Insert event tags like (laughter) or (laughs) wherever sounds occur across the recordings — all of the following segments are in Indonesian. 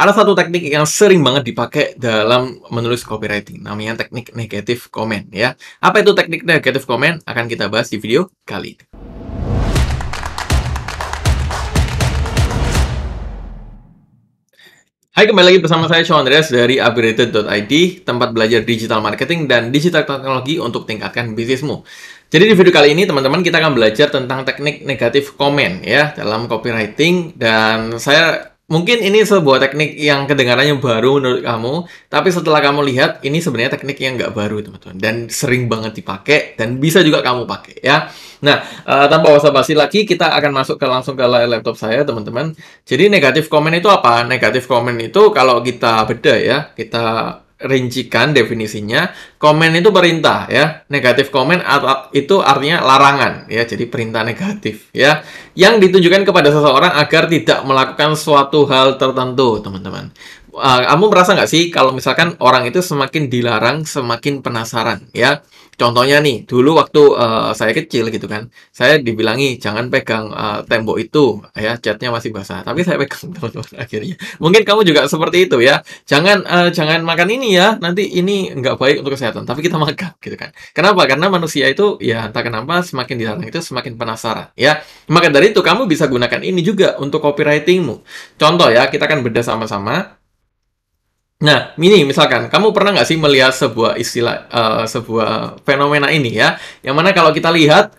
Ada satu teknik yang sering banget dipakai dalam menulis copywriting, namanya teknik negatif komen ya. Apa itu teknik negatif komen? Akan kita bahas di video kali ini. Hai, kembali lagi bersama saya Sean Andreas dari upgraded.id, tempat belajar digital marketing dan digital teknologi untuk tingkatkan bisnismu. Jadi di video kali ini teman-teman kita akan belajar tentang teknik negatif komen ya dalam copywriting dan saya Mungkin ini sebuah teknik yang kedengarannya baru menurut kamu, tapi setelah kamu lihat, ini sebenarnya teknik yang nggak baru, teman-teman. Dan sering banget dipakai, dan bisa juga kamu pakai, ya. Nah, uh, tanpa basa-basi lagi, kita akan masuk ke langsung ke laptop saya, teman-teman. Jadi, negatif komen itu apa? Negatif komen itu kalau kita beda ya, kita rincikan definisinya, komen itu perintah ya. Negatif komen itu artinya larangan ya, jadi perintah negatif ya. Yang ditunjukkan kepada seseorang agar tidak melakukan suatu hal tertentu, teman-teman uh, kamu merasa nggak sih kalau misalkan orang itu semakin dilarang semakin penasaran ya contohnya nih dulu waktu uh, saya kecil gitu kan saya dibilangi jangan pegang uh, tembok itu ya catnya masih basah tapi saya pegang (laughs) teman-teman akhirnya mungkin kamu juga seperti itu ya jangan uh, jangan makan ini ya nanti ini nggak baik untuk kesehatan tapi kita makan gitu kan kenapa karena manusia itu ya entah kenapa semakin dilarang itu semakin penasaran ya maka dari itu kamu bisa gunakan ini juga untuk copywritingmu contoh ya kita kan beda sama-sama Nah, ini misalkan kamu pernah nggak sih melihat sebuah istilah, uh, sebuah fenomena ini ya, yang mana kalau kita lihat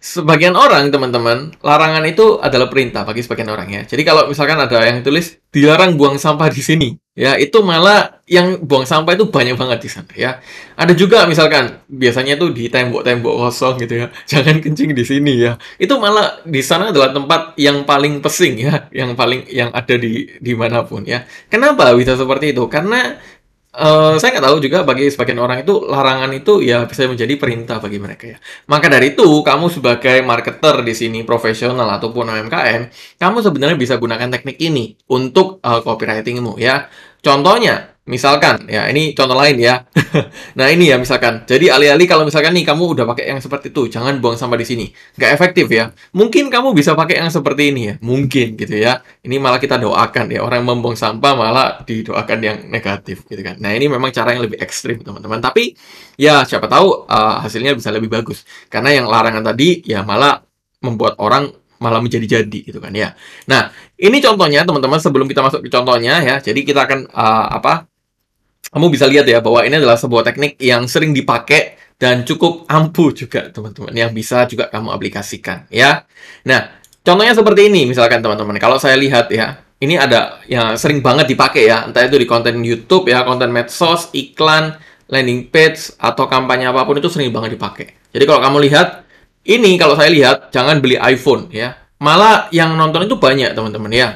sebagian orang teman-teman, larangan itu adalah perintah bagi sebagian orang ya. Jadi kalau misalkan ada yang tulis dilarang buang sampah di sini, ya itu malah yang buang sampah itu banyak banget di sana ya. Ada juga misalkan biasanya itu di tembok-tembok kosong gitu ya. (laughs) Jangan kencing di sini ya. Itu malah di sana adalah tempat yang paling pesing ya, yang paling yang ada di dimanapun ya. Kenapa bisa seperti itu? Karena Uh, saya nggak tahu juga bagi sebagian orang itu larangan itu ya bisa menjadi perintah bagi mereka ya. Maka dari itu kamu sebagai marketer di sini profesional ataupun UMKM, kamu sebenarnya bisa gunakan teknik ini untuk uh, copywritingmu ya. Contohnya Misalkan, ya ini contoh lain ya. (laughs) nah ini ya misalkan. Jadi alih-alih kalau misalkan nih kamu udah pakai yang seperti itu, jangan buang sampah di sini. Nggak efektif ya. Mungkin kamu bisa pakai yang seperti ini ya. Mungkin gitu ya. Ini malah kita doakan ya. Orang membuang sampah malah didoakan yang negatif gitu kan. Nah ini memang cara yang lebih ekstrim teman-teman. Tapi ya siapa tahu uh, hasilnya bisa lebih bagus. Karena yang larangan tadi ya malah membuat orang malah menjadi-jadi gitu kan ya. Nah, ini contohnya teman-teman sebelum kita masuk ke contohnya ya. Jadi kita akan uh, apa? kamu bisa lihat ya bahwa ini adalah sebuah teknik yang sering dipakai dan cukup ampuh juga teman-teman yang bisa juga kamu aplikasikan ya. Nah, contohnya seperti ini misalkan teman-teman. Kalau saya lihat ya, ini ada yang sering banget dipakai ya, entah itu di konten YouTube ya, konten medsos, iklan, landing page atau kampanye apapun itu sering banget dipakai. Jadi kalau kamu lihat ini kalau saya lihat jangan beli iPhone ya. Malah yang nonton itu banyak teman-teman ya.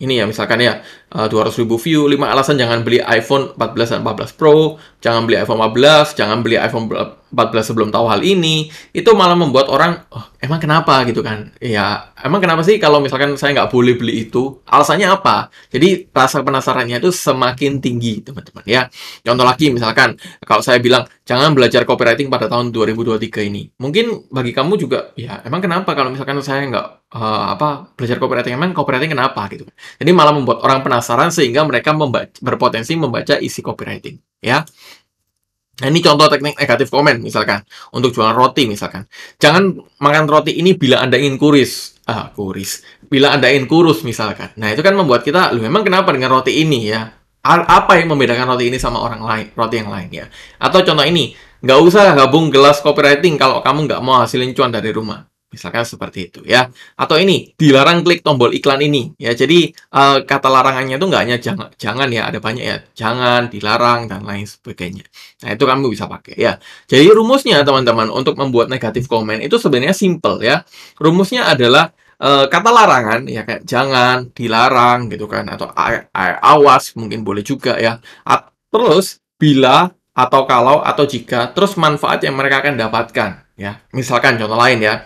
Ini ya misalkan ya Eh, dua 200 ribu view, lima alasan jangan beli iPhone 14 dan 14 Pro, jangan beli iPhone 14, jangan beli iPhone 14 sebelum tahu hal ini, itu malah membuat orang, oh, emang kenapa gitu kan? Ya, emang kenapa sih kalau misalkan saya nggak boleh beli itu? Alasannya apa? Jadi rasa penasarannya itu semakin tinggi, teman-teman ya. Contoh lagi misalkan, kalau saya bilang, jangan belajar copywriting pada tahun 2023 ini. Mungkin bagi kamu juga, ya emang kenapa kalau misalkan saya nggak uh, apa belajar copywriting, emang copywriting kenapa gitu? Jadi malah membuat orang penasaran penasaran sehingga mereka membaca, berpotensi membaca isi copywriting, ya. Nah, ini contoh teknik negatif komen misalkan untuk jualan roti misalkan. Jangan makan roti ini bila Anda ingin kuris. Ah, kuris. Bila Anda ingin kurus misalkan. Nah, itu kan membuat kita, lu memang kenapa dengan roti ini ya? Apa yang membedakan roti ini sama orang lain, roti yang lain ya? Atau contoh ini, nggak usah gabung gelas copywriting kalau kamu nggak mau hasilin cuan dari rumah. Misalkan seperti itu ya. Atau ini dilarang klik tombol iklan ini ya. Jadi uh, kata larangannya itu nggak hanya jangan, jangan ya, ada banyak ya. Jangan, dilarang dan lain sebagainya. Nah, itu kamu bisa pakai ya. Jadi rumusnya teman-teman untuk membuat negatif komen itu sebenarnya simple ya. Rumusnya adalah Uh, kata larangan ya kayak jangan dilarang gitu kan atau awas mungkin boleh juga ya At terus bila atau kalau atau jika terus manfaat yang mereka akan dapatkan ya misalkan contoh lain ya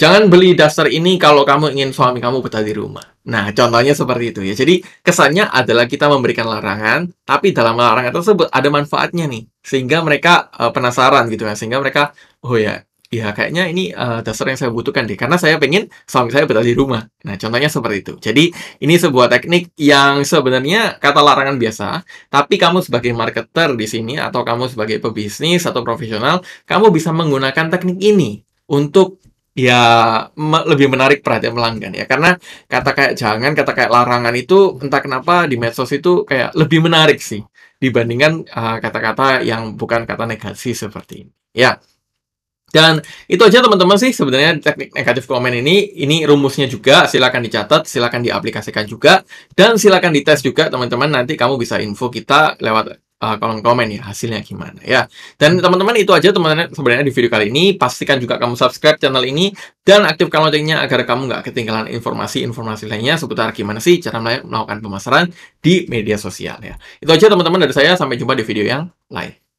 Jangan beli daster ini kalau kamu ingin suami kamu betah di rumah. Nah, contohnya seperti itu ya. Jadi, kesannya adalah kita memberikan larangan, tapi dalam larangan tersebut ada manfaatnya nih. Sehingga mereka uh, penasaran gitu kan. Sehingga mereka, oh ya, ya kayaknya ini uh, eh, dasar yang saya butuhkan deh. Karena saya pengen suami saya betah di rumah. Nah, contohnya seperti itu. Jadi, ini sebuah teknik yang sebenarnya kata larangan biasa, tapi kamu sebagai marketer di sini, atau kamu sebagai pebisnis atau profesional, kamu bisa menggunakan teknik ini untuk ya me lebih menarik perhatian pelanggan ya karena kata kayak jangan kata kayak larangan itu entah kenapa di medsos itu kayak lebih menarik sih dibandingkan ah, kata-kata uh, yang bukan kata negasi seperti ini ya dan itu aja teman-teman sih sebenarnya teknik negatif komen ini ini rumusnya juga silakan dicatat silakan diaplikasikan juga dan silakan dites juga teman-teman nanti kamu bisa info kita lewat uh, kolom komen ya hasilnya gimana ya. Dan teman-teman itu aja teman-teman sebenarnya di video kali ini pastikan juga kamu subscribe channel ini dan aktifkan loncengnya agar kamu nggak ketinggalan informasi-informasi lainnya seputar gimana sih cara melakukan pemasaran di media sosial ya. Itu aja teman-teman dari saya sampai jumpa di video yang lain.